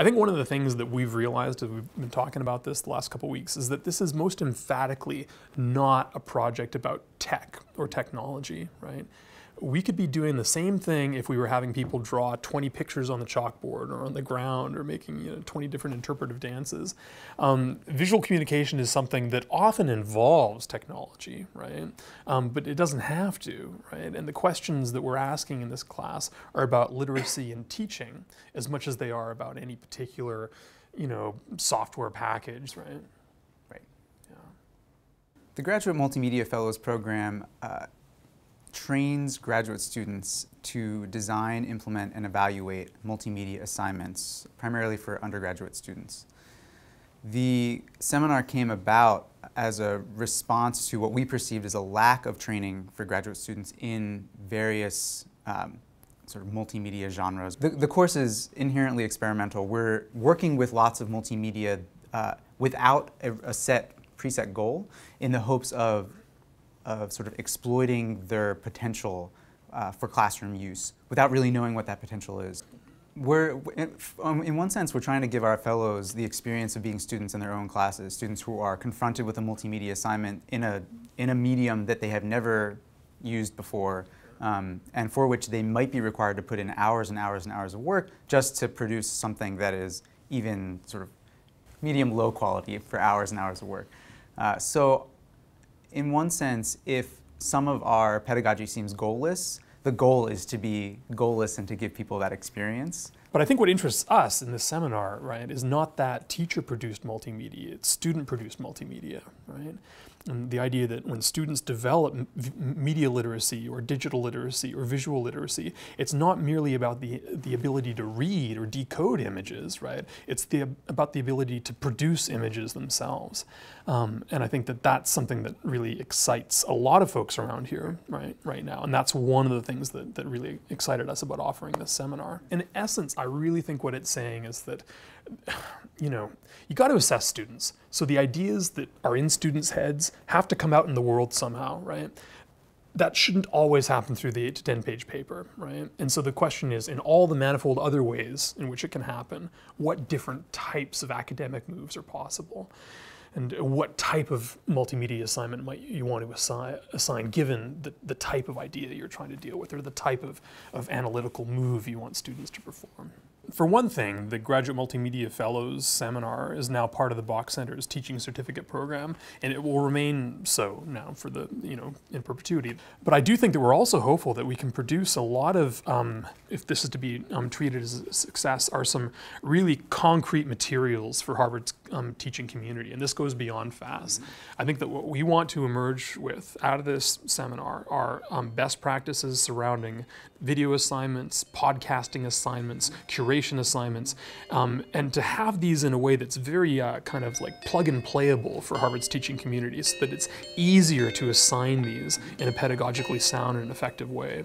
I think one of the things that we've realized as we've been talking about this the last couple weeks is that this is most emphatically not a project about tech or technology, right? we could be doing the same thing if we were having people draw 20 pictures on the chalkboard or on the ground or making you know, 20 different interpretive dances. Um, visual communication is something that often involves technology, right? Um, but it doesn't have to, right? And the questions that we're asking in this class are about literacy and teaching as much as they are about any particular, you know, software package, right? Right. Yeah. The Graduate Multimedia Fellows Program uh, trains graduate students to design, implement, and evaluate multimedia assignments, primarily for undergraduate students. The seminar came about as a response to what we perceived as a lack of training for graduate students in various um, sort of multimedia genres. The, the, course is inherently experimental. We're working with lots of multimedia uh, without a, a set preset goal in the hopes of of sort of exploiting their potential uh, for classroom use without really knowing what that potential is. We're, um, in one sense, we're trying to give our fellows the experience of being students in their own classes, students who are confronted with a multimedia assignment in a, in a medium that they have never used before, um, and for which they might be required to put in hours and hours and hours of work just to produce something that is even sort of medium low quality for hours and hours of work. Uh, so in one sense, if some of our pedagogy seems goalless, the goal is to be goalless and to give people that experience. But I think what interests us in this seminar, right, is not that teacher-produced multimedia, it's student-produced multimedia, right? And the idea that when students develop media literacy or digital literacy or visual literacy, it's not merely about the, the ability to read or decode images, right? It's the, about the ability to produce images themselves. Um, and I think that that's something that really excites a lot of folks around here right, right now. And that's one of the things that, that really excited us about offering this seminar. In essence, I really think what it's saying is that, you know, you got to assess students. So the ideas that are in students' heads have to come out in the world somehow, right? That shouldn't always happen through the 8 to 10 page paper, right? And so the question is in all the manifold other ways in which it can happen, what different types of academic moves are possible? and what type of multimedia assignment might you want to assign, assign given the, the type of idea you're trying to deal with or the type of, of analytical move you want students to perform. For one thing, the Graduate Multimedia Fellows Seminar is now part of the Box Center's teaching certificate program, and it will remain so now for the, you know, in perpetuity. But I do think that we're also hopeful that we can produce a lot of um, if this is to be um, treated as a success, are some really concrete materials for Harvard's um, teaching community. And this goes beyond FAS. Mm-hmm. I think that what we want to emerge with out of this seminar are um, best practices surrounding video assignments, podcasting assignments, mm-hmm. curation assignments, um, and to have these in a way that's very uh, kind of like plug and playable for Harvard's teaching community so that it's easier to assign these in a pedagogically sound and effective way.